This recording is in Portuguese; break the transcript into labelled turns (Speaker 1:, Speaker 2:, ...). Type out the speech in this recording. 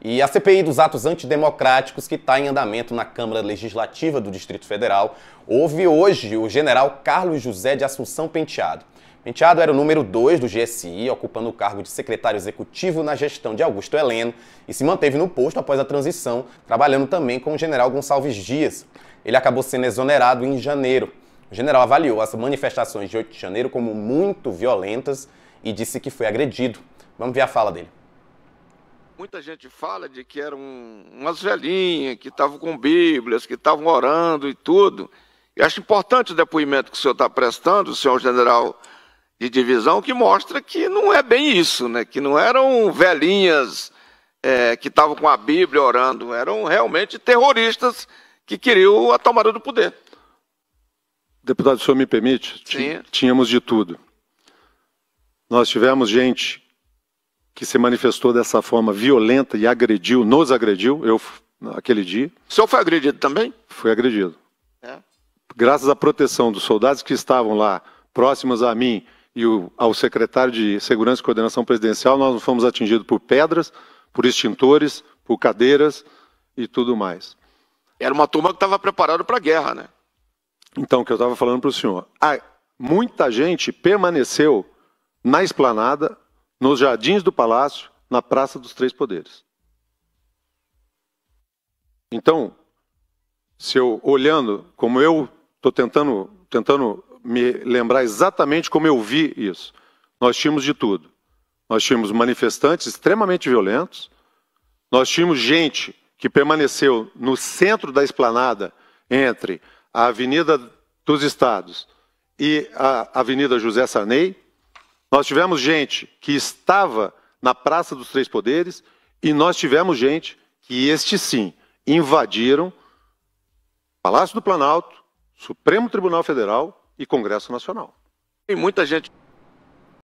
Speaker 1: E a CPI dos atos antidemocráticos que está em andamento na Câmara Legislativa do Distrito Federal houve hoje o general Carlos José de Assunção Penteado. Penteado era o número 2 do GSI, ocupando o cargo de secretário executivo na gestão de Augusto Heleno e se manteve no posto após a transição, trabalhando também com o general Gonçalves Dias. Ele acabou sendo exonerado em janeiro. O general avaliou as manifestações de 8 de janeiro como muito violentas e disse que foi agredido. Vamos ver a fala dele.
Speaker 2: Muita gente fala de que eram umas velhinhas que estavam com Bíblias, que estavam orando e tudo. Eu acho importante o depoimento que o senhor está prestando, o senhor general de divisão, que mostra que não é bem isso, né? que não eram velhinhas é, que estavam com a Bíblia orando, eram realmente terroristas que queriam a tomada do poder.
Speaker 3: Deputado, o senhor me permite? Sim. Tínhamos de tudo. Nós tivemos gente que se manifestou dessa forma violenta e agrediu, nos agrediu, eu aquele dia. O senhor foi agredido também? Fui agredido. É. Graças à proteção dos soldados que estavam lá, próximos a mim e o, ao secretário de Segurança e Coordenação Presidencial, nós não fomos atingidos por pedras, por extintores, por cadeiras e tudo mais. Era uma turma que estava preparada para a guerra, né? Então, o que eu estava falando para o senhor. Ah, muita gente permaneceu na esplanada nos jardins do palácio, na Praça dos Três Poderes. Então, se eu olhando, como eu estou tentando, tentando me lembrar exatamente como eu vi isso, nós tínhamos de tudo. Nós tínhamos manifestantes extremamente violentos, nós tínhamos gente que permaneceu no centro da esplanada entre a Avenida dos Estados e a Avenida José Sarney, nós tivemos gente que estava na Praça dos Três Poderes e nós tivemos gente que, este sim, invadiram Palácio do Planalto, Supremo Tribunal Federal e Congresso Nacional. Tem muita gente